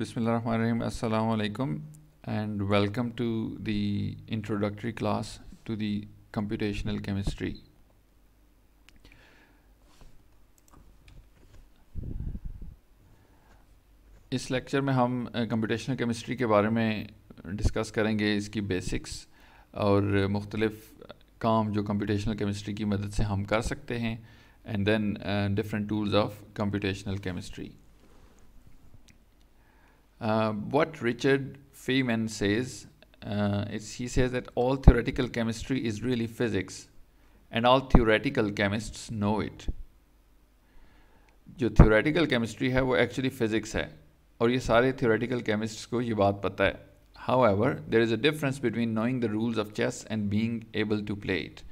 bismillahirrahmanirrahim Assalamu alaikum and welcome to the introductory class to the computational chemistry. इस lecture में हम computational uh, chemistry के बारे में डिस्कस करेंगे इसकी बेसिक्स और मुख्तलिफ काम जो कंप्यूटेशनल केमिस्ट्री की मदद से हम कर सकते हैं and then different tools of computational chemistry Uh, what Richard Feynman says, uh, he says that all theoretical chemistry is really physics, and all theoretical chemists know it. जो theoretical chemistry है वो actually physics है और ये सारे theoretical chemists को ये बात पता है However, there is a difference between knowing the rules of chess and being able to play it.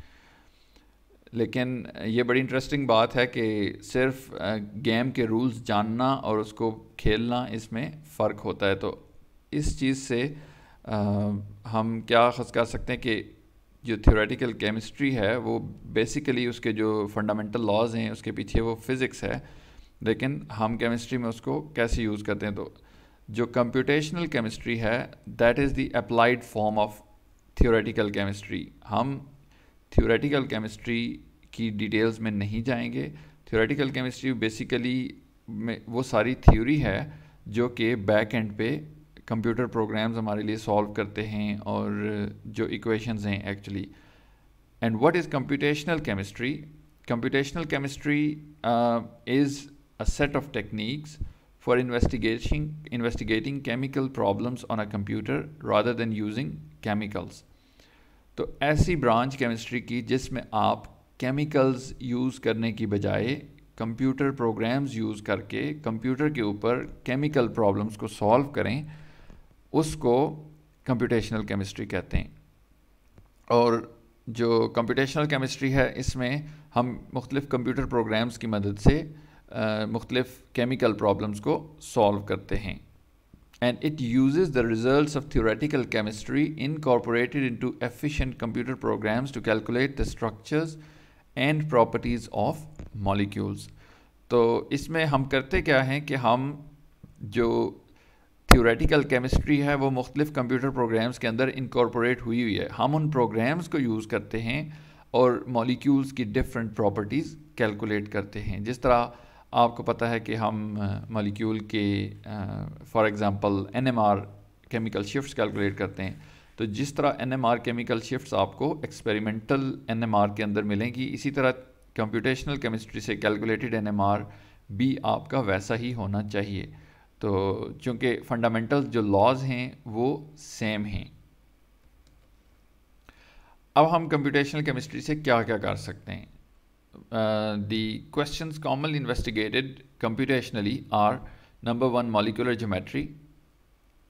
लेकिन ये बड़ी इंटरेस्टिंग बात है कि सिर्फ गेम के रूल्स जानना और उसको खेलना इसमें फ़र्क होता है तो इस चीज़ से आ, हम क्या खस कर सकते हैं कि जो थ्योरेटिकल केमिस्ट्री है वो बेसिकली उसके जो फंडामेंटल लॉज हैं उसके पीछे वो फिज़िक्स है लेकिन हम केमिस्ट्री में उसको कैसे यूज़ करते हैं तो जो कंप्यूटेशनल केमिस्ट्री है that is the applied form of theoretical chemistry हम थियोरेटिकल केमिस्ट्री की डिटेल्स में नहीं जाएंगे थियोरेटिकल केमिस्ट्री बेसिकली में वो सारी थ्योरी है जो कि बैक एंड पे कंप्यूटर प्रोग्राम्स हमारे लिए सॉल्व करते हैं और जो इक्वेशंस हैं actually and what is computational chemistry computational chemistry is a set of techniques for investigation investigating chemical problems on a computer rather than using chemicals तो ऐसी ब्रांच केमिस्ट्री की जिसमें आप केमिकल्स यूज़ करने की बजाय कंप्यूटर प्रोग्राम्स यूज़ करके computer के ऊपर केमिकल प्रॉब्लम्स को सॉल्व करें उसको कंप्यूटेशनल केमिस्ट्री कहते हैं और जो कंप्यूटेशनल केमिस्ट्री है इसमें हम मुख्तलिफ़ कंप्यूटर प्रोग्राम्स की मदद से मुख्तलिफ़ केमिकल प्रॉब्लम्स को सॉल्व करते हैं and it uses the results of theoretical chemistry incorporated into efficient computer programs to calculate the structures and properties of molecules. तो इसमें हम करते क्या हैं कि हम जो थियोरेटिकल केमिस्ट्री है वो मुख्तलिफ कंप्यूटर प्रोग्राम्स के अंदर इनकॉर्पोरेट हुई हुई है हम उन प्रोग्राम्स को यूज़ करते हैं और मॉलिक्यूल्स की डिफरेंट प्रॉपर्टीज़ कैलकुलेट करते हैं जिस तरह आपको पता है कि हम मालिक्यूल के for example N M R chemical shift calculate करते हैं तो जिस तरह N M R chemical shift आपको एक्सपेरिमेंटल एन एम आर के अंदर मिलेंगी इसी तरह कंप्यूटेशनल केमिस्ट्री से कैलकुलेटेड एन एम आर भी आपका वैसा ही होना चाहिए तो चूँकि फंडामेंटल जो लॉज हैं वो सेम हैं अब हम कंप्यूटेशनल केमिस्ट्री से क्या क्या कर सकते हैं the questions commonly investigated computationally are number one, molecular geometry,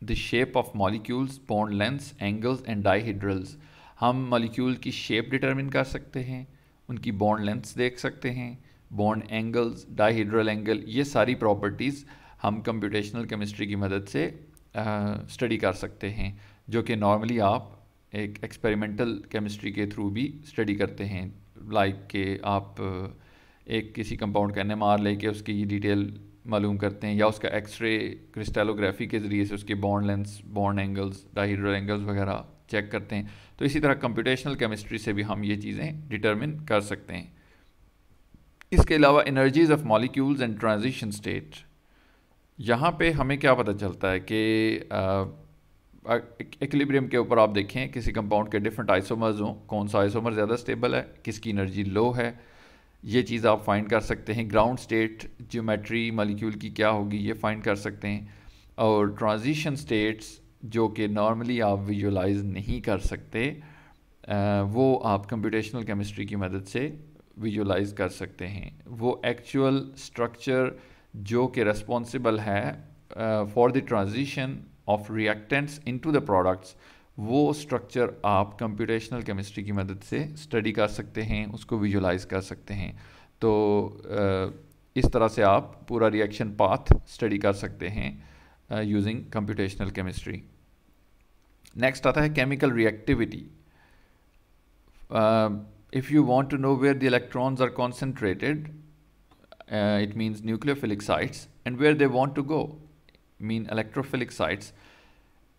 the shape of molecules, bond lengths, angles and dihedrals. हम molecule की shape determine कर सकते हैं उनकी bond lengths देख सकते हैं bond angles dihedral angle ये सारी properties हम कंप्यूटेशनल केमिस्ट्री की मदद से स्टडी uh, कर सकते हैं जो कि नॉर्मली आप एक एक्सपेरिमेंटल केमिस्ट्री के थ्रू भी स्टडी करते हैं लाइक के आप uh, एक किसी कंपाउंड का एन लेके उसकी डिटेल मालूम करते हैं या उसका एक्सरे क्रिस्टेलोग्राफी के ज़रिए से उसके bond lengths bond angles dihedral angles वगैरह चेक करते हैं तो इसी तरह कंप्यूटेशनल केमिस्ट्री से भी हम ये चीज़ें डिटर्मिन कर सकते हैं इसके अलावा energies of molecules and transition state यहाँ पे हमें क्या पता चलता है कि uh, इक्लिब्रियम के ऊपर आप देखें किसी कंपाउंड के डिफरेंट आइसोमर्स हों कौन सा आइसोमर ज़्यादा स्टेबल है किसकी एनर्जी लो है ये चीज़ आप फाइंड कर सकते हैं ग्राउंड स्टेट ज्योमेट्री मालिक्यूल की क्या होगी ये फाइंड कर सकते हैं और ट्रांजिशन स्टेट्स जो कि नॉर्मली आप विजुलाइज नहीं कर सकते वो आप कंप्यूटेशनल केमिस्ट्री की मदद से विजुलाइज कर सकते हैं वो एक्चुअल स्ट्रक्चर जो कि रेस्पॉन्सिबल है for the transition of reactants into the products वो स्ट्रक्चर आप कंप्यूटेशनल केमिस्ट्री की मदद से स्टडी कर सकते हैं उसको विजुलाइज कर सकते हैं तो इस तरह से आप पूरा रिएक्शन पाथ स्टडी कर सकते हैं यूजिंग कंप्यूटेशनल केमिस्ट्री नेक्स्ट आता है chemical reactivity if you want to know where the electrons are concentrated it means nucleophilic sites and where they they to go mean electrophilic sites,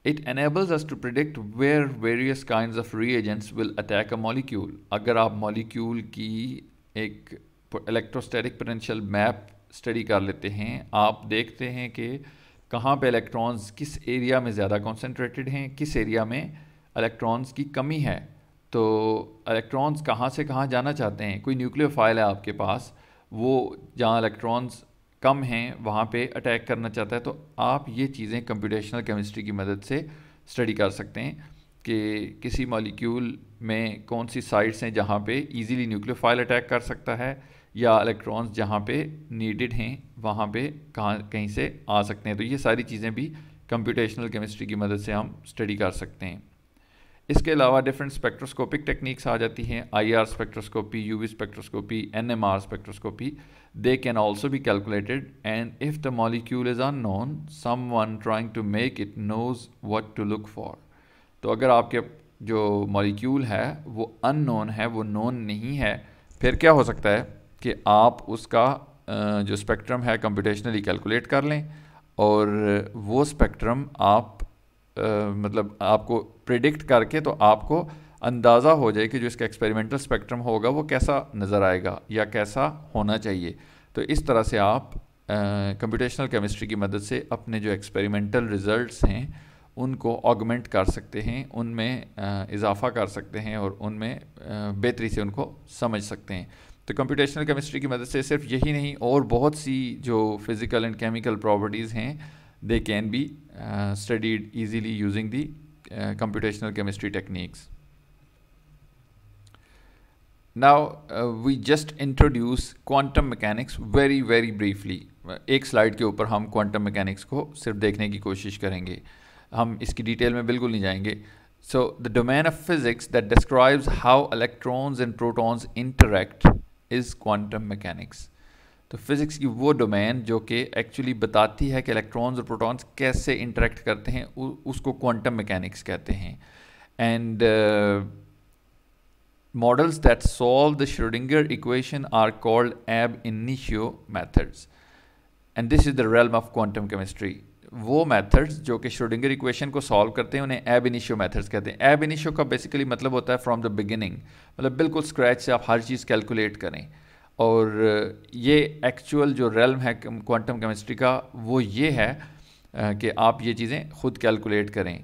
it enables us to predict where various kinds of reagents will attack a molecule. अगर आप molecule की एक electrostatic potential map study कर लेते हैं आप देखते हैं कि कहाँ पे electrons किस area में ज़्यादा concentrated हैं किस area में electrons की कमी है तो electrons कहाँ से कहाँ जाना चाहते हैं कोई न्यूक्लियर है आपके पास वो जहाँ electrons कम हैं वहाँ पे अटैक करना चाहता है तो आप ये चीज़ें कंप्यूटेशनल केमिस्ट्री की मदद से स्टडी कर सकते हैं कि किसी मॉलिक्यूल में कौन सी साइट्स हैं जहाँ पे इजीली न्यूक्लियोफाइल अटैक कर सकता है या इलेक्ट्रॉन्स जहाँ पे नीडेड हैं वहाँ पे कहाँ कहीं से आ सकते हैं तो ये सारी चीज़ें भी कंप्यूटेशनल केमिस्ट्री की मदद से हम स्टडी कर सकते हैं इसके अलावा डिफरेंट स्पेक्ट्रोस्कोपिक टेक्निक्स आ जाती हैं I R spectroscopy U V spectroscopy N M R spectroscopy they can also be calculated and if the molecule is unknown someone trying to make it knows what to look for तो अगर आपके जो molecule है वो unknown है वो known नहीं है फिर क्या हो सकता है कि आप उसका जो स्पेक्ट्रम है कंप्यूटेशनली कैलकुलेट कर लें और वो स्पेक्ट्रम आप आ, मतलब आपको प्रिडिक्ट करके तो आपको अंदाज़ा हो जाए कि जो इसका एक्सपेरिमेंटल स्पेक्ट्रम होगा वो कैसा नज़र आएगा या कैसा होना चाहिए तो इस तरह से आप कंप्यूटेशनल केमिस्ट्री की मदद से अपने जो एक्सपेरिमेंटल रिजल्ट्स हैं उनको ऑगमेंट कर सकते हैं उनमें इजाफा कर सकते हैं और उनमें बेहतरी से उनको समझ सकते हैं तो कंप्यूटेशनल केमिस्ट्री की मदद से सिर्फ यही नहीं और बहुत सी जो फिज़िकल एंड केमिकल प्रॉपर्टीज़ हैं they can be studied easily using the computational chemistry techniques now we just introduce quantum mechanics very very briefly एक स्लाइड के ऊपर हम क्वांटम मैकेनिक्स को सिर्फ देखने की कोशिश करेंगे हम इसकी डिटेल में बिल्कुल नहीं जाएंगे so the domain of physics that describes how electrons and protons interact is quantum mechanics तो फिज़िक्स की वो डोमेन जो कि एक्चुअली बताती है कि इलेक्ट्रॉन्स और प्रोटॉन्स कैसे इंटरेक्ट करते हैं उसको क्वांटम मैकेनिक्स कहते हैं and models that solve the Schrodinger equation are called ab initio methods and this is the realm of quantum chemistry. वो मैथड्स जो कि श्रोडिंगर इक्वेशन को सॉल्व करते हैं उन्हें एब इनिशियो मैथड्स कहते हैं एब इनिशियो का बेसिकली मतलब होता है फ्रॉम द बिगिनिंग मतलब बिल्कुल स्क्रैच से आप हर चीज़ कैलकुलेट करें और ये एक्चुअल जो रेलम है क्वांटम केमिस्ट्री का वो ये है कि आप ये चीज़ें खुद कैलकुलेट करें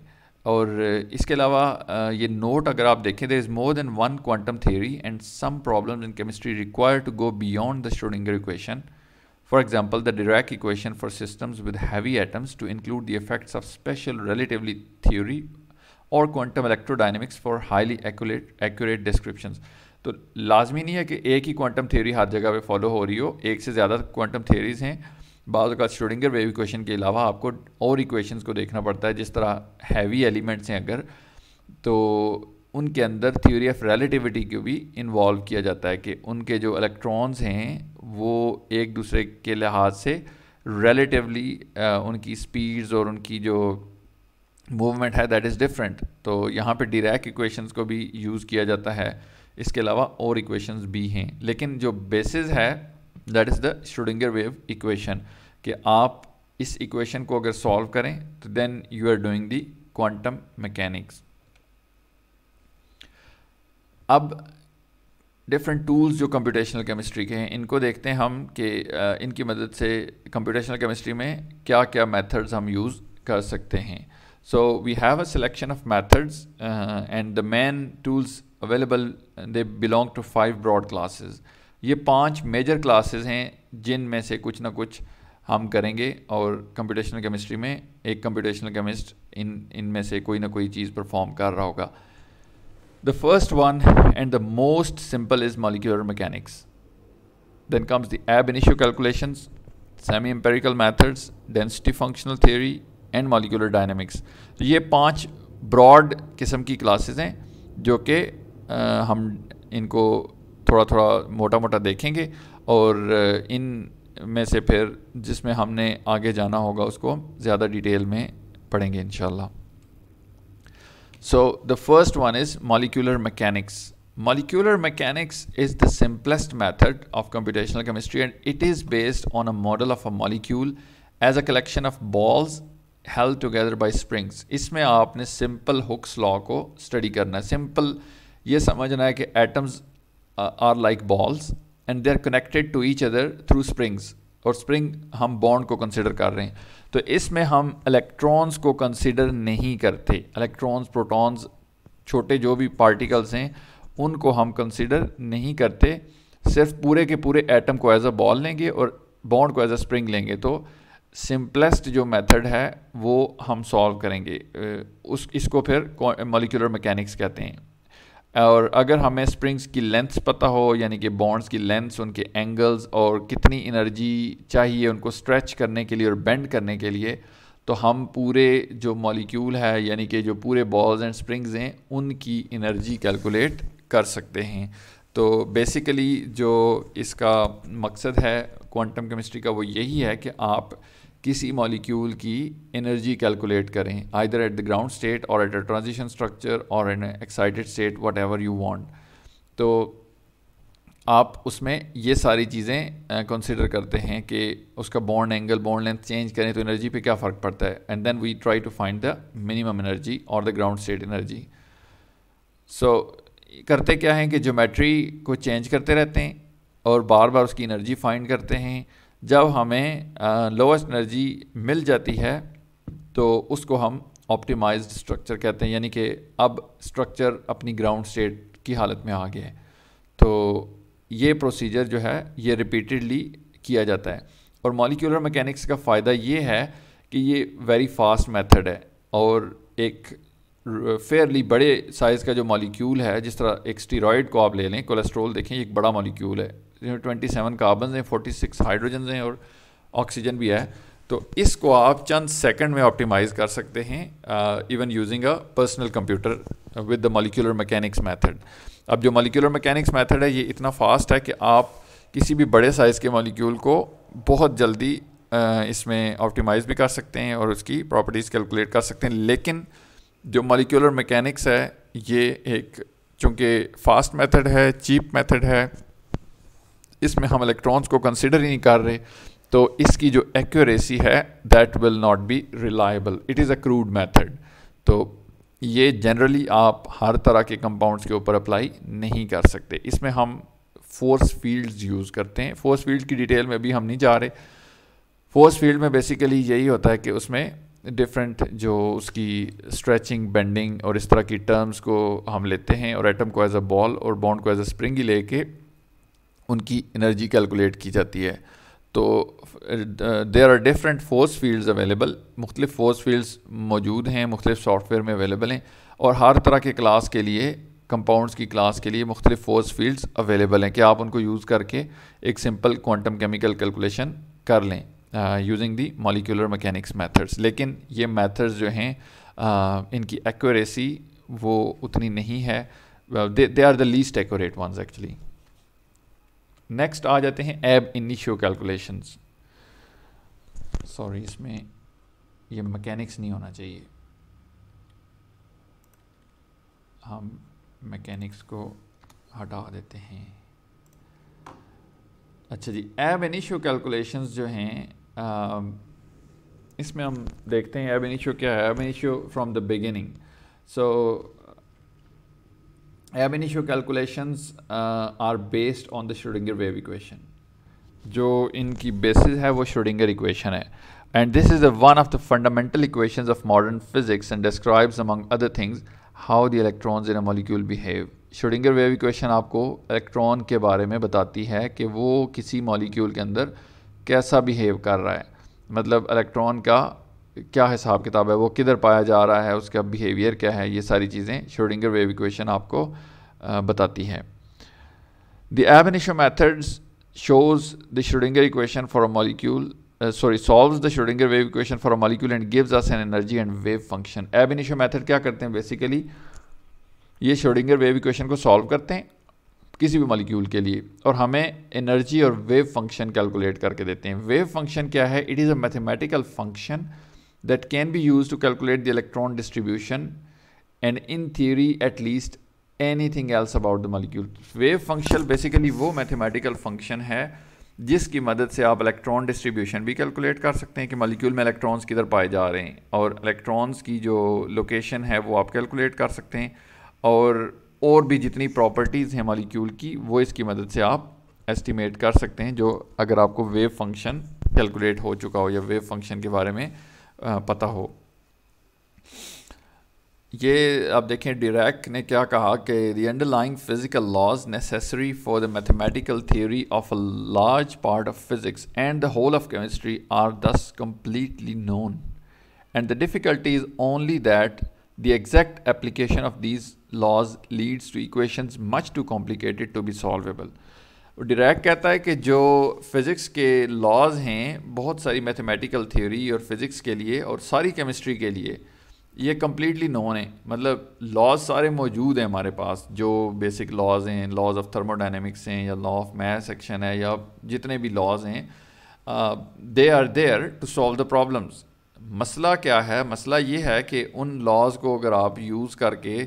और इसके अलावा ये नोट अगर आप देखें there is more than one quantum theory and some problem in chemistry require to go beyond the Schrodinger equation for example the Dirac equation for systems with heavy atoms to include the effects of special relatively theory और quantum electrodynamics for highly accurate accurate description तो लाजमी नहीं है कि एक ही quantum theory हर जगह पे follow हो रही हो एक से ज़्यादा क्वांटम थ्योरीज़ हैं बाद का श्रोडिंगर वेव इक्वेशन के अलावा आपको और इक्वेशन को देखना पड़ता है जिस तरह हैवी एलिमेंट्स हैं अगर तो उनके अंदर थ्योरी ऑफ रिलेटिविटी को भी इन्वॉल्व किया जाता है कि उनके जो इलेक्ट्रॉन्स हैं वो एक दूसरे के लिहाज से रिलेटिवली उनकी स्पीड्स और उनकी जो मूवमेंट है दैट इज़ डिफरेंट तो यहाँ पे डिरेक्ट इक्वेशंस को भी यूज़ किया जाता है इसके अलावा और इक्वेशंस भी हैं लेकिन जो बेसिस है that is the Schrodinger wave equation कि आप इस इक्वेशन को अगर सॉल्व करें तो then you are doing the quantum mechanics अब डिफरेंट टूल्स जो कंप्यूटेशनल केमिस्ट्री के हैं इनको देखते हैं हम कि इनकी मदद से कंप्यूटेशनल केमिस्ट्री में क्या क्या मेथड्स हम यूज़ कर सकते हैं so we have a selection of methods and the main tools available they belong to five broad classes ये पांच मेजर क्लासेस हैं जिन में से कुछ ना कुछ uh, हम करेंगे और कंप्यूटेशनल केमिस्ट्री में एक कंप्यूटेशनल केमिस्ट इन इनमें से कोई ना कोई चीज़ परफॉर्म कर रहा होगा the first one and the most simple is molecular mechanics then comes the ab initio calculation semi empirical methods density functional theory and molecular dynamics तो ये पाँच ब्रॉड किस्म की क्लासेज हैं जो कि हम इनको थोड़ा थोड़ा मोटा मोटा देखेंगे और इन में से फिर जिसमें हमने आगे जाना होगा उसको ज़्यादा डिटेल में पढ़ेंगे इन so the first one is molecular mechanics molecular mechanics is the simplest method of computational chemistry and it is based on a model of a molecule as a collection of balls held together by springs इसमें आपने simple Hooke's law को study करना है simple ये समझना है कि atoms are like balls and they are connected to each other through springs और स्प्रिंग हम बॉन्ड को कंसिडर कर रहे हैं तो इसमें हम इलेक्ट्रॉन्स को कंसिडर नहीं करते इलेक्ट्रॉन्स प्रोटॉन्स छोटे जो भी पार्टिकल्स हैं उनको हम कंसिडर नहीं करते सिर्फ पूरे के पूरे एटम को एज अ बॉल लेंगे और बॉन्ड को एज अ स्प्रिंग लेंगे तो सिंपलेस्ट जो मेथड है वो हम सॉल्व करेंगे उस इसको फिर मोलिकुलर मैकेनिक्स कहते हैं और अगर हमें स्प्रिंग्स की लेंथ्स पता हो यानी कि बॉन्ड्स की लेंथ्स उनके एंगल्स और कितनी एनर्जी चाहिए उनको स्ट्रेच करने के लिए और बेंड करने के लिए तो हम पूरे जो मॉलिक्यूल है यानी कि जो पूरे बॉल्स एंड स्प्रिंग्स हैं उनकी एनर्जी कैलकुलेट कर सकते हैं तो बेसिकली जो इसका मकसद है क्वांटम केमिस्ट्री का वो यही है कि आप किसी मॉलिक्यूल की एनर्जी कैलकुलेट करें either at the ground state और एट अ ट्रांजिशन स्ट्रक्चर और an excited state whatever you want तो आप उसमें ये सारी चीज़ें कंसिडर करते हैं कि उसका bond angle bond length change करें तो एनर्जी पे क्या फ़र्क पड़ता है and then we try to find the minimum energy और the ground state energy so करते क्या हैं कि ज्योमेट्री को चेंज करते रहते हैं और बार बार उसकी एनर्जी फाइंड करते हैं जब हमें लोएस्ट एनर्जी मिल जाती है तो उसको हम ऑप्टिमाइज्ड स्ट्रक्चर कहते हैं यानी कि अब स्ट्रक्चर अपनी ग्राउंड स्टेट की हालत में आ गया है तो ये प्रोसीजर जो है ये रिपीटेडली किया जाता है और मॉलिक्यूलर मैकेनिक्स का फ़ायदा ये है कि ये वेरी फास्ट मेथड है और एक फेयरली बड़े साइज़ का जो मॉलिक्यूल है जिस तरह एक स्टीरॉयड को आप ले लें कोलेस्ट्रोल देखें एक बड़ा मॉलिक्यूल है ट्वेंटी सेवन कार्बन हैं फोर्टी सिक्स हाइड्रोजन हैं और ऑक्सीजन भी है तो इसको आप चंद सेकंड में ऑप्टिमाइज़ कर सकते हैं even using a personal computer with the molecular mechanics method अब जो मॉलिक्यूलर मैकेनिक्स मेथड है ये इतना फास्ट है कि आप किसी भी बड़े साइज़ के मॉलिक्यूल को बहुत जल्दी uh, इसमें ऑप्टिमाइज़ भी कर सकते हैं और उसकी प्रॉपर्टीज़ कैलकुलेट कर सकते हैं लेकिन जो मॉलिक्यूलर मैकेनिक्स है ये एक चूँकि फास्ट मेथड है चीप मेथड है इसमें हम इलेक्ट्रॉन्स को कंसिडर ही नहीं कर रहे तो इसकी जो एक्यूरेसी है that will not be reliable it is a crude method तो ये जनरली आप हर तरह के कंपाउंड्स के ऊपर अप्लाई नहीं कर सकते इसमें हम फोर्स फील्ड्स यूज़ करते हैं फोर्स फील्ड की डिटेल में भी हम नहीं जा रहे फोर्स फील्ड में बेसिकली यही होता है कि उसमें डिफरेंट जो उसकी स्ट्रेचिंग बेंडिंग और इस तरह की टर्म्स को हम लेते हैं और एटम को एज अ बॉल और बॉन्ड को एज अ स्प्रिंग ही लेके उनकी एनर्जी कैलकुलेट की जाती है तो there are different force fields available मुख्तलिफ फोर्स फील्ड्स मौजूद हैं मुख्तलिफ सॉफ्टवेयर में अवेलेबल हैं और हर तरह के क्लास के लिए कंपाउंड्स की क्लास के लिए मुख्तलिफ फोर्स फील्ड्स अवेलेबल हैं कि आप उनको यूज़ करके एक सिंपल क्वांटम केमिकल कैलकुलेशन कर लें using the molecular mechanics methods लेकिन ये मेथड्स जो हैं uh, इनकी एक्यूरेसी वो उतनी नहीं है they are the least accurate ones actually next आ जाते हैं एब इनिशियो कैलकुलेशंस सॉरी इसमें ये मैकेनिक्स नहीं होना चाहिए हम मैकेनिक्स को हटा देते हैं अच्छा जी एब इनिशियो कैलकुलेशंस जो हैं इसमें हम देखते हैं एब इनिशियो क्या है ab initio from the beginning so ab initio calculations calculation are based on the Schrodinger wave equation जो इनकी बेसिस है वो श्रोडिंगर इक्वेशन है and this is one of the fundamental equations of modern physics and describes among other things how the electrons in a molecule behave Schrodinger wave equation आपको electron के बारे में बताती है कि वो किसी मॉलिक्यूल के अंदर कैसा बिहेव कर रहा है मतलब इलेक्ट्रॉन का क्या हिसाब किताब है वो किधर पाया जा रहा है उसका बिहेवियर क्या है ये सारी चीज़ें शोडिंगर वेव इक्वेशन आपको बताती हैं the ab initio methods shows the Schrodinger equation for a molecule sorry solve the Schrodinger wave equation for a molecule and gives us an energy and wave function ab initio method क्या करते हैं basically ये Schrodinger wave equation को solve करते हैं किसी भी molecule के लिए और हमें एनर्जी और वेव फंक्शन कैलकुलेट करके देते हैं वेव फंक्शन क्या है it is a mathematical function that can be used to calculate the electron distribution and in theory at least anything else about the molecule. Wave function basically वो mathematical function है जिसकी मदद से आप electron distribution भी calculate कर सकते हैं कि मॉलिक्यूल में इलेक्ट्रॉन्स किधर पाए जा रहे हैं और इलेक्ट्रॉन्स की जो लोकेशन है वो आप कैलकुलेट कर सकते हैं और और भी जितनी प्रॉपर्टीज़ हैं मॉलिक्यूल की वो इसकी मदद से आप एस्टिमेट कर सकते हैं जो अगर आपको वेव फंक्शन कैलकुलेट हो चुका हो या वेव फंक्शन के बारे में पता हो ये आप देखें डिरैक ने क्या कहा कि the underlying physical laws necessary for the mathematical theory of a large part of physics and the whole of chemistry are thus completely known and the difficulty is only that the exact application of these laws leads to equations much too complicated to be solvable Dirac कहता है कि जो physics के laws हैं बहुत सारी mathematical theory और physics के लिए और सारी केमिस्ट्री के लिए ये कम्प्लीटली नोन है मतलब लॉज सारे मौजूद हैं हमारे पास जो बेसिक लॉज हैं लॉज ऑफ थर्मोडाइनमिक्स हैं या लॉ ऑफ मैथ सेक्शन है या जितने भी लॉज हैं they are there to solve the problems मसला क्या है मसला ये है कि उन लॉज को अगर आप यूज़ करके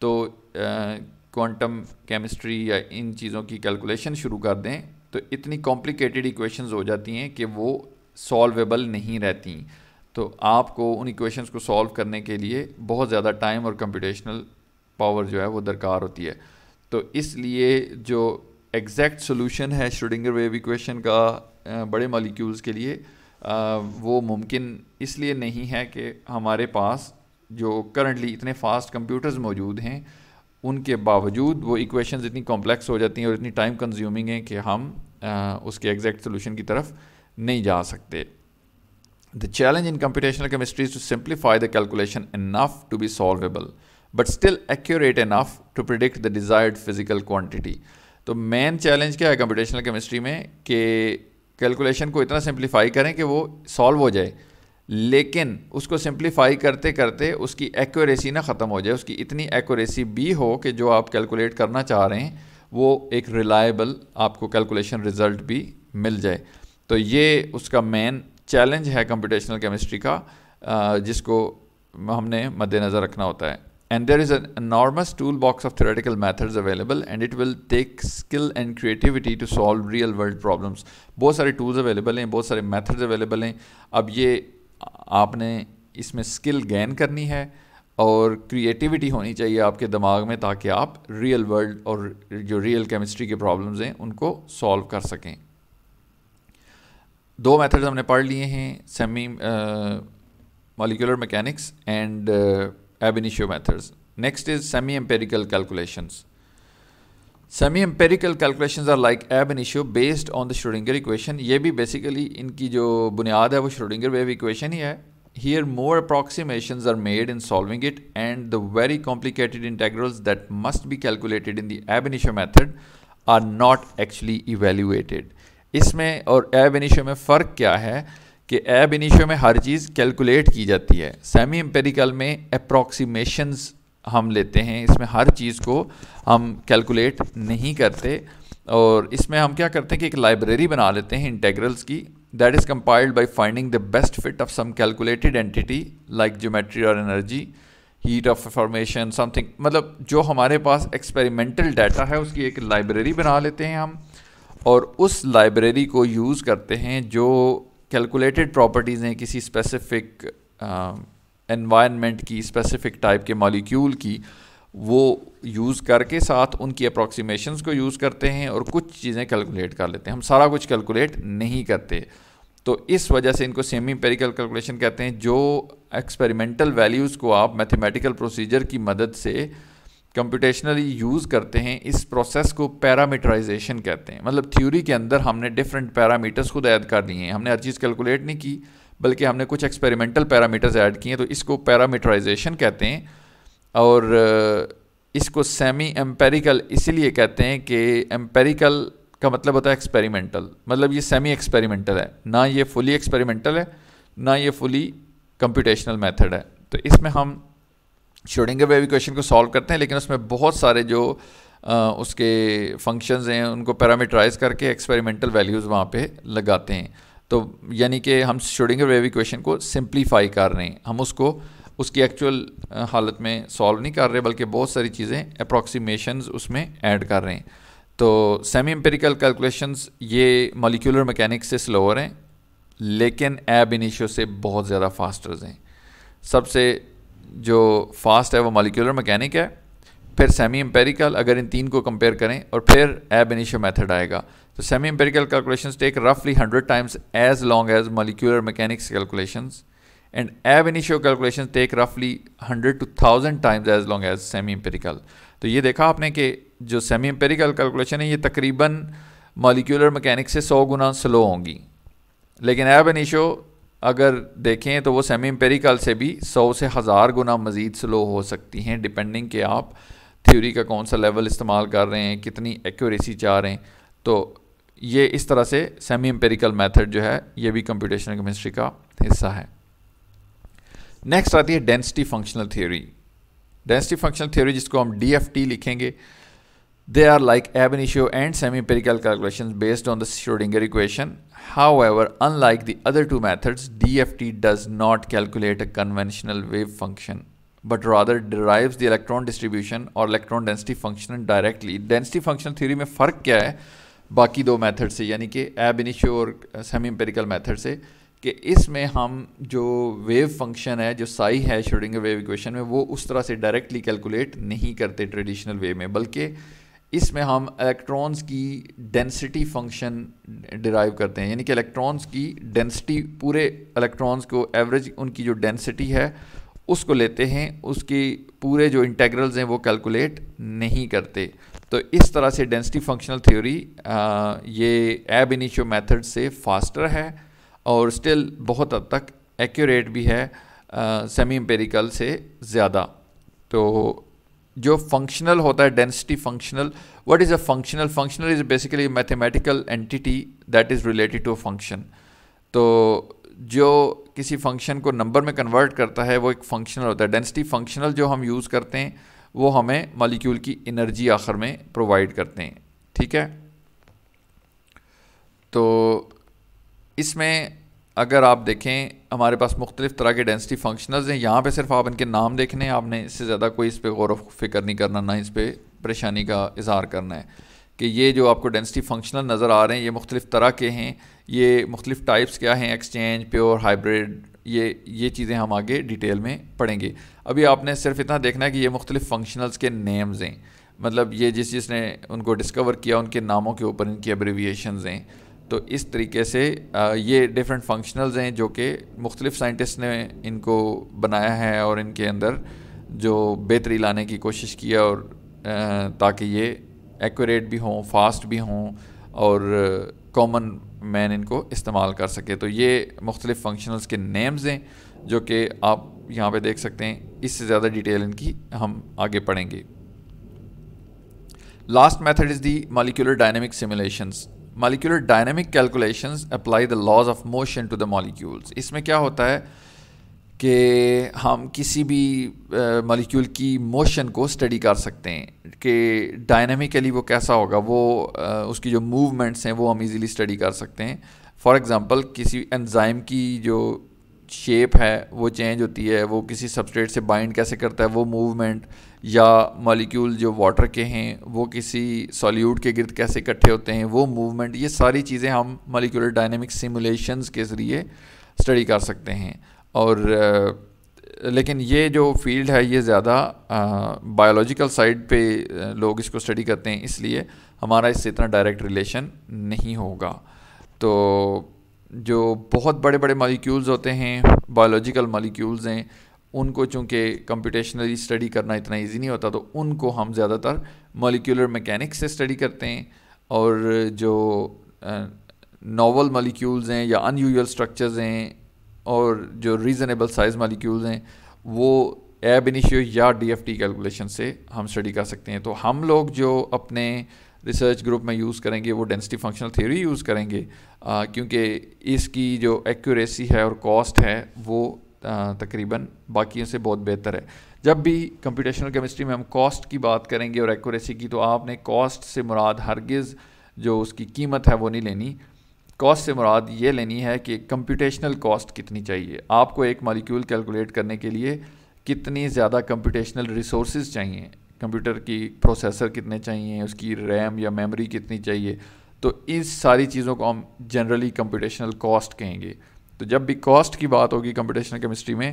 तो uh, क्वांटम केमिस्ट्री या इन चीज़ों की कैलकुलेशन शुरू कर दें तो इतनी कॉम्प्लिकेटेड इक्वेशंस हो जाती हैं कि वो सॉल्वेबल नहीं रहती तो आपको उन इक्वेशंस को सॉल्व करने के लिए बहुत ज़्यादा टाइम और कंप्यूटेशनल पावर जो है वो दरकार होती है तो इसलिए जो एग्जैक्ट सोल्यूशन है श्रोडिंगर वेव इक्वेशन का बड़े मालिक्यूल्स के लिए वो मुमकिन इसलिए नहीं है कि हमारे पास जो करंटली इतने फास्ट कंप्यूटर्स मौजूद हैं उनके बावजूद वो इक्वेशन इतनी कॉम्प्लेक्स हो जाती हैं और इतनी टाइम कंज्यूमिंग हैं कि हम आ, उसके एग्जैक्ट सोल्यूशन की तरफ नहीं जा सकते the challenge in computational chemistry to simplify the calculation enough to be solvable but still accurate enough to predict the desired physical quantity तो मेन चैलेंज क्या है कंप्यूटेशनल केमिस्ट्री में कि कैलकुलेशन को इतना सिंप्लीफाई करें कि वो सॉल्व हो जाए लेकिन उसको सिंप्लीफाई करते करते उसकी एक्यूरेसी ना ख़त्म हो जाए उसकी इतनी एक्यूरेसी भी हो कि जो आप कैलकुलेट करना चाह रहे हैं वो एक रिलायबल आपको कैलकुलेशन रिज़ल्ट भी मिल जाए तो ये उसका मेन चैलेंज है कंप्यूटेशनल केमिस्ट्री का जिसको हमने मद्देनज़र रखना होता है and there is a enormous tool box of theoretical methods available and it will take skill and creativity to solve real world problems बहुत सारे टूल्स अवेलेबल हैं बहुत सारे मैथड्स अवेलेबल हैं अब ये आपने इसमें स्किल गेन करनी है और क्रिएटिविटी होनी चाहिए आपके दिमाग में ताकि आप रियल वर्ल्ड और जो रियल केमिस्ट्री के प्रॉब्लम्स हैं उनको सॉल्व कर सकें दो मेथड्स हमने पढ़ लिए हैं semi molecular mechanics and ab initio methods next is semi empirical calculations semi empirical calculation are like ab initio based on the Schrodinger equation ये भी बेसिकली इनकी जो बुनियाद है वो श्रोडिंगर वेव इक्वेशन ही है here more approximation are made in solving it and the very complicated integrals that must be calculated in the ab initio method are not actually evaluated इसमें और एब एन इशू में फ़र्क क्या है कि एब इनिशो में हर चीज़ कैलकुलेट की जाती है सेमी एम्पेरिकल में अप्रॉक्सीमेशंस हम लेते हैं इसमें हर चीज़ को हम कैलकुलेट नहीं करते और इसमें हम क्या करते हैं कि एक लाइब्रेरी बना लेते हैं इंटेग्रल्स की that is compiled by finding the best fit of some calculated entity like geometry और energy heat of formation something मतलब जो हमारे पास एक्सपेरिमेंटल डाटा है उसकी एक लाइब्रेरी बना लेते हैं हम और उस लाइब्रेरी को यूज़ करते हैं जो कैलकुलेटेड प्रॉपर्टीज़ हैं किसी स्पेसिफिक एनवायरनमेंट की स्पेसिफिक टाइप के मॉलिक्यूल की वो यूज़ करके साथ उनकी अप्रॉक्सीमेशन को यूज़ करते हैं और कुछ चीज़ें कैलकुलेट कर लेते हैं हम सारा कुछ कैलकुलेट नहीं करते तो इस वजह से इनको सेमी पेरिकल कैलकुलेशन कहते हैं जो एक्सपेरिमेंटल वैल्यूज़ को आप मैथमेटिकल प्रोसीजर की मदद से कंप्यूटेशनली यूज़ करते हैं इस प्रोसेस को पैरामीटराइजेशन कहते हैं मतलब थ्योरी के अंदर हमने डिफरेंट पैरामीटर्स खुद ऐड कर लिए हैं हमने हर चीज़ कैलकुलेट नहीं की बल्कि हमने कुछ एक्सपेरिमेंटल पैरामीटर्स ऐड किए तो इसको पैरामीटराइजेशन कहते हैं और इसको सेमी एम्पेरिकल इसीलिए कहते हैं कि एम्पेरिकल का मतलब होता है एक्सपेरिमेंटल मतलब ये सेमी एक्सपेरिमेंटल है ना ये फुली एक्सपेरिमेंटल है ना ये फुली कंप्यूटेशनल मेथड है तो इसमें हम शोडिंगर वेव इक्वेशन को सॉल्व करते हैं लेकिन उसमें बहुत सारे जो आ, उसके फंक्शंस हैं उनको पैरामीटराइज करके एक्सपेरिमेंटल वैल्यूज़ वहाँ पे लगाते हैं तो यानी कि हम श्योडिंगर वेव इक्वेशन को सिंप्लीफाई कर रहे हैं हम उसको उसकी एक्चुअल हालत में सॉल्व नहीं कर रहे बल्कि बहुत सारी चीज़ें अप्रॉक्सीमेशन उसमें ऐड कर रहे हैं तो सेमी एम्पेरिकल कैलकुलेशंस ये मॉलिक्यूलर मैकेनिक्स से स्लोअर हैं लेकिन एब इनिशियो से बहुत ज़्यादा फास्टर्स हैं सबसे जो फास्ट है वो मॉलिक्यूलर मैकेनिक है फिर सेमी एम्पेरिकल अगर इन तीन को कंपेयर करें और फिर एब इनिशियो मेथड आएगा तो सेमी एम्पेरिकल कैलकुलेशन टेक रफली hundred times as long as molecular mechanics calculation and एव इनिशियो कैलकुलेशंस टेक रफली hundred two thousand times as long as semi empirical तो ये देखा आपने कि जो सेमी एम्पेरिकल कैलकुलेशन है ये तकरीबन मोलिकुलर मैकेनिक्स से सौ गुना स्लो होंगी लेकिन एव इनिशियो अगर देखें तो वो सेमी एम्पेरिकल से भी सौ से हज़ार गुना मजीद स्लो हो सकती हैं डिपेंडिंग के आप थ्योरी का कौन सा लेवल इस्तेमाल कर रहे हैं कितनी एक्यूरेसी चाह रहे हैं तो ये इस तरह से सेमी एम्पेरिकल मैथड जो है ये भी कंप्यूटेशनल केमिस्ट्री का हिस्सा है नेक्स्ट आती है density functional theory density functional theory जिसको हम डीएफटी लिखेंगे they are like ab initio and semi empirical calculation based on the equation however unlike the other two methods D F T does not calculate a conventional wave function but rather derive the electron distribution और electron density function directly density functional theory में फ़र्क क्या है बाकी दो method से यानी कि एब इनिशियो और सेमी एम्पेरिकल मेथड से कि इसमें हम जो वेव फंक्शन है जो साई है शोडिंग वेव इक्वेशन में वो उस तरह से डायरेक्टली कैलकुलेट नहीं करते ट्रेडिशनल वे में बल्कि इसमें हम इलेक्ट्रॉन्स की डेंसिटी फंक्शन डिराइव करते हैं यानी कि इलेक्ट्रॉन्स की डेंसिटी पूरे इलेक्ट्रॉन्स को एवरेज उनकी जो डेंसिटी है उसको लेते हैं उसकी पूरे जो इंटेग्रल्स हैं वो कैलकुलेट नहीं करते तो इस तरह से डेंसिटी फंक्शनल थ्योरी ये एब इनिशियो मेथड से फास्टर है और स्टिल बहुत हद तक एक्यूरेट भी है सेमी एम्पेरिकल से ज़्यादा तो जो फंक्शनल होता है density functional what is a functional functional is basically mathematical entity that is related to a function तो जो किसी फंक्शन को नंबर में कन्वर्ट करता है वो एक फंक्शनल होता है डेंसिटी फंक्शनल जो हम यूज़ करते हैं वो हमें मालिक्यूल की एनर्जी आखिर में प्रोवाइड करते हैं ठीक है तो इसमें अगर आप देखें हमारे पास मुख्तलिफ़ तरह के डेंसिटी फंक्शनल्स हैं यहाँ पे सिर्फ आप इनके नाम देखने हैं आपने इससे ज़्यादा कोई इस पर गौर फिक्र नहीं करना ना इस पर परेशानी का इजहार करना है कि ये जो आपको डेंसिटी फंक्शनल नज़र आ रहे हैं ये मुख्तलिफ़ तरह के हैं ये मुख्तलिफ़ टाइप्स क्या हैं एक्सचेंज प्योर हाइब्रिड ये ये चीज़ें हम आगे डिटेल में पढ़ेंगे अभी आपने सिर्फ इतना देखना है कि ये मुख्तलिफ़ फंक्शनल्स के नेम्स हैं मतलब ये जिस जिसने उनको डिस्कवर किया उनके नामों के ऊपर इनकी एब्रीविएशन हैं तो इस तरीके से ये डिफरेंट फंक्शनल्स हैं जो कि मुख्तलिफ़ साइंटिस्ट ने इनको बनाया है और इनके अंदर जो बेहतरी लाने की कोशिश की है और ताकि ये एक्यूरेट भी हों फास्ट भी हों और कॉमन मैन इनको इस्तेमाल कर सके तो ये मुख्तलिफ़ फंक्शनल्स के नेम्स हैं जो कि आप यहाँ पे देख सकते हैं इससे ज़्यादा डिटेल इनकी हम आगे पढ़ेंगे last method is the molecular dynamic simulations molecular dynamic calculations apply the laws of motion to the molecules इसमें क्या होता है कि हम किसी भी मॉलिक्यूल की मोशन को स्टडी कर सकते हैं कि डायनामिकली वो कैसा होगा वो आ, उसकी जो मूवमेंट्स हैं वो हम इजीली स्टडी कर सकते हैं फॉर एग्जांपल किसी एंजाइम की जो शेप है वो चेंज होती है वो किसी सबस्ट्रेट से बाइंड कैसे करता है वो मूवमेंट या मॉलिक्यूल जो वाटर के हैं वो किसी सॉल्यूट के गिरद कैसे इकट्ठे होते हैं वो मूवमेंट ये सारी चीज़ें हम मॉलिक्यूलर डायनेमिक सिमुलेशंस के ज़रिए स्टडी कर सकते हैं और लेकिन ये जो फील्ड है ये ज़्यादा बायोलॉजिकल साइड पे लोग इसको स्टडी करते हैं इसलिए हमारा इससे इतना डायरेक्ट रिलेशन नहीं होगा तो जो बहुत बड़े बड़े मालिक्यूल्स होते हैं बायोलॉजिकल मालिक्यूल्स हैं उनको चूँकि कंप्यूटेशनली स्टडी करना इतना इजी नहीं होता तो उनको हम ज़्यादातर मोलिकुलर मैकेनिक्स से स्टडी करते हैं और जो नॉवल मालिक्यूल्स हैं या अनयूजल स्ट्रक्चर्स हैं और जो रीज़नेबल साइज़ मालिक्यूल्स हैं वो एब इनिशियो या डीएफटी कैलकुलेशन से हम स्टडी कर सकते हैं तो हम लोग जो अपने रिसर्च ग्रुप में यूज़ करेंगे वो डेंसिटी फंक्शनल थ्योरी यूज़ करेंगे क्योंकि इसकी जो एक्यूरेसी है और कॉस्ट है वो तकरीबन बाकियों से बहुत बेहतर है जब भी कंप्यूटेशनल केमिस्ट्री में हम कॉस्ट की बात करेंगे और एक्यूरेसी की तो आपने कॉस्ट से मुराद हरगिज़ जो उसकी कीमत है वो नहीं लेनी कॉस्ट से मुराद ये लेनी है कि कंप्यूटेशनल कॉस्ट कितनी चाहिए आपको एक मालिक्यूल कैलकुलेट करने के लिए कितनी ज़्यादा कंप्यूटेशनल रिसोर्स चाहिए कंप्यूटर की प्रोसेसर कितने चाहिए उसकी रैम या मेमोरी कितनी चाहिए तो इस सारी चीज़ों को हम जनरली कंप्यूटेशनल कॉस्ट कहेंगे तो जब भी कॉस्ट की बात होगी कंप्यूटेशनल केमिस्ट्री में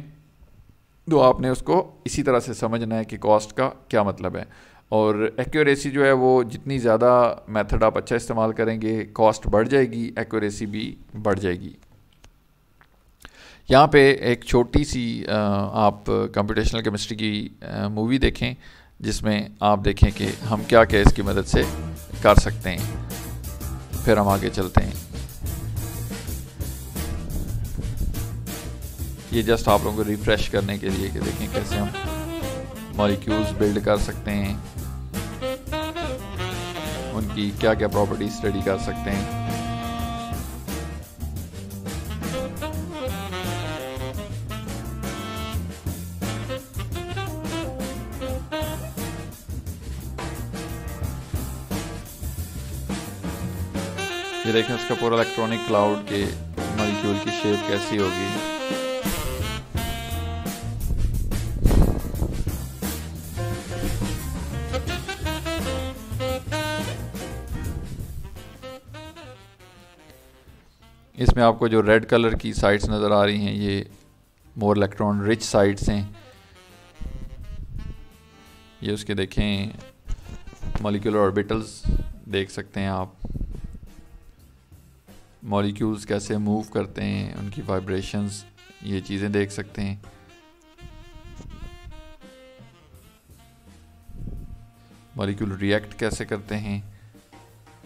तो आपने उसको इसी तरह से समझना है कि कॉस्ट का क्या मतलब है और एक्यूरेसी जो है वो जितनी ज़्यादा मेथड आप अच्छा इस्तेमाल करेंगे कॉस्ट बढ़ जाएगी एक्यूरेसी भी बढ़ जाएगी यहाँ पे एक छोटी सी आप कंप्यूटेशनल केमिस्ट्री की मूवी देखें जिसमें आप देखें कि हम क्या क्या इसकी मदद से कर सकते हैं फिर हम आगे चलते हैं ये जस्ट आप लोगों को रिफ़्रेश करने के लिए कि देखें कैसे हम मॉलिक्यूल्स बिल्ड कर सकते हैं उनकी क्या क्या प्रॉपर्टी स्टडी कर सकते हैं ये देखें उसका पूरा इलेक्ट्रॉनिक क्लाउड के मॉलिक्यूल की शेप कैसी होगी इसमें आपको जो रेड कलर की साइड्स नज़र आ रही हैं ये मोर इलेक्ट्रॉन रिच साइड्स हैं ये उसके देखें मॉलिकुलर ऑर्बिटल्स देख सकते हैं आप मॉलिक्यूल्स कैसे मूव करते हैं उनकी वाइब्रेशंस ये चीज़ें देख सकते हैं मॉलिक्यूल रिएक्ट कैसे करते हैं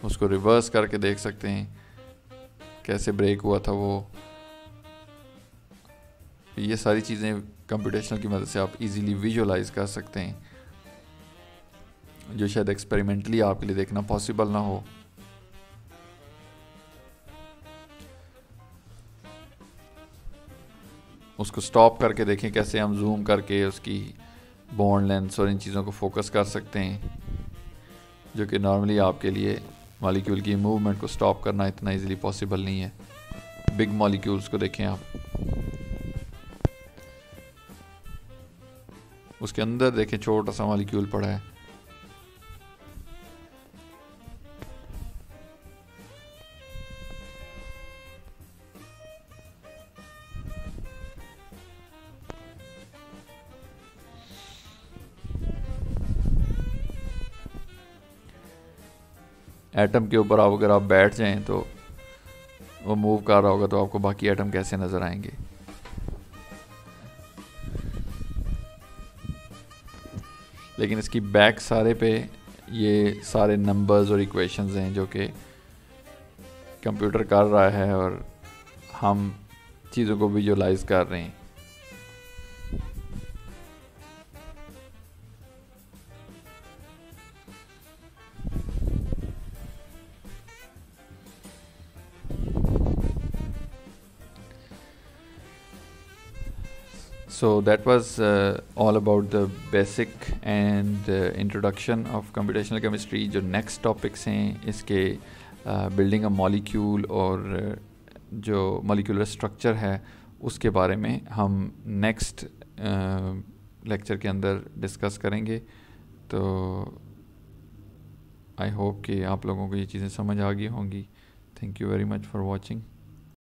उसको रिवर्स करके देख सकते हैं कैसे ब्रेक हुआ था वो ये सारी चीज़ें कंप्यूटेशनल की मदद से आप इजीली विजुलाइज कर सकते हैं जो शायद एक्सपेरिमेंटली आपके लिए देखना पॉसिबल ना हो उसको स्टॉप करके देखें कैसे हम जूम करके उसकी बॉन्ड लेंथ और इन चीज़ों को फोकस कर सकते हैं जो कि नॉर्मली आपके लिए मालिक्यूल की मूवमेंट को स्टॉप करना इतना इजीली पॉसिबल नहीं है बिग मॉलिक्यूल्स को देखें आप उसके अंदर देखें छोटा सा मॉलिक्यूल पड़ा है एटम के ऊपर आप अगर आप बैठ जाएं तो वो मूव कर रहा होगा तो आपको बाकी एटम कैसे नज़र आएंगे लेकिन इसकी बैक सारे पे ये सारे नंबर्स और इक्वेशंस हैं जो कि कंप्यूटर कर रहा है और हम चीज़ों को विजुलाइज कर रहे हैं So that was uh, all about the basic and uh, introduction of computational chemistry. jo next topics हैं इसके building a molecule और जो molecular structure है उसके बारे में हम next लेक्चर के अंदर डिस्कस करेंगे तो आई होप कि आप लोगों को ये चीज़ें समझ आ गई होंगी thank you very much for watching